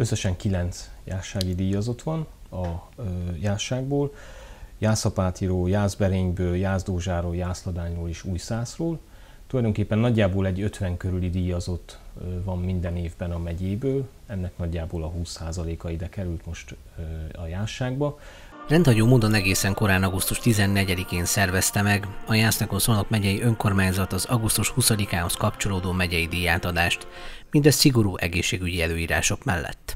Összesen 9 jársági díjazott van a jásságból, Jászapátiról, Jászberényből, Jászdózsáról, Jászladányról és Újszászról. Tulajdonképpen nagyjából egy 50 körüli díjazott van minden évben a megyéből, ennek nagyjából a 20%-a ide került most a jásságba. Rendhagyó módon egészen korán augusztus 14-én szervezte meg a Jásznakon Szolnok megyei önkormányzat az augusztus 20-ához kapcsolódó megyei díjátadást, mindez szigorú egészségügyi előírások mellett.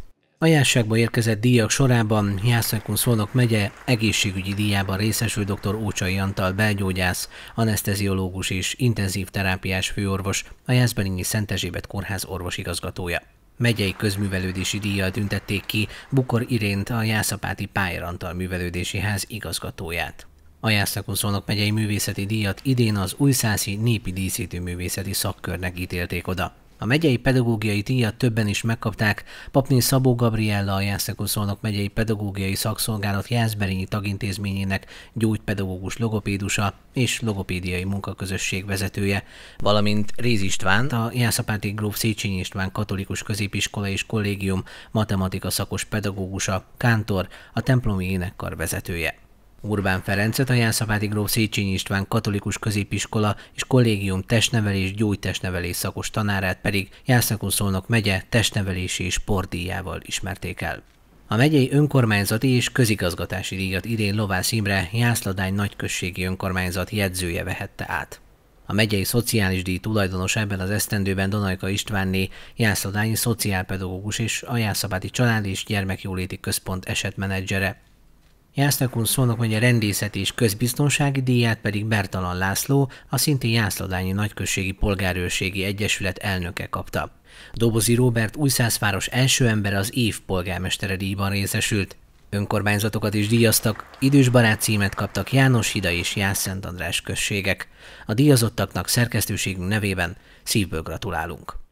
Ajánságba érkezett díjak sorában Jászlánkun Szolnok megye egészségügyi díjában részesül dr. Ócsai Antal belgyógyász, anesteziológus és intenzív terápiás főorvos, a Jászberényi Szent Ezsébet Kórház orvosigazgatója. Megyei közművelődési díjjal tüntették ki Bukor Irént, a Jászapáti Pájer Antal művelődési ház igazgatóját. A Jászlakonszolnok megyei művészeti díjat idén az Újszászi Népi Díszítő Művészeti Szakkörnek ítélték oda. A megyei pedagógiai díjat többen is megkapták, Papnin Szabó Gabriella a Jászekuszolnok megyei pedagógiai szakszolgálat Jászberényi tagintézményének gyógypedagógus logopédusa és logopédiai munkaközösség vezetője, valamint Réz István, a Jászapáti Gróf Széchenyi István Katolikus Középiskola és Kollégium matematika szakos pedagógusa, kántor, a templomi énekkar vezetője. Urbán Ferencet, a Jászapáti Gróf Széchenyi István Katolikus Középiskola és Kollégium testnevelés gyógytestnevelés szakos tanárát pedig Jászakon-Szolnok megye testnevelési és sportdíjával ismerték el. A megyei önkormányzati és közigazgatási díjat idén Lovász Imre Jászladány nagyközségi önkormányzat jegyzője vehette át. A megyei szociális díj tulajdonos ebben az esztendőben Donajka Istvánné, Jászladányi szociálpedagógus és a Jászabáti Család és Gyermekjóléti Központ esetmenedzsere. Jásznak szónok hogy a rendészeti és közbiztonsági díját pedig Bertalan László, a szintén Jászladányi Nagyközségi Polgárőrségi Egyesület elnöke kapta. Dobozi Róbert újszázváros első ember az év polgármestere díjban részesült. Önkormányzatokat is díjaztak, idős barát címet kaptak János Hida és Jász Szent András községek. A díjazottaknak szerkesztőségünk nevében szívből gratulálunk.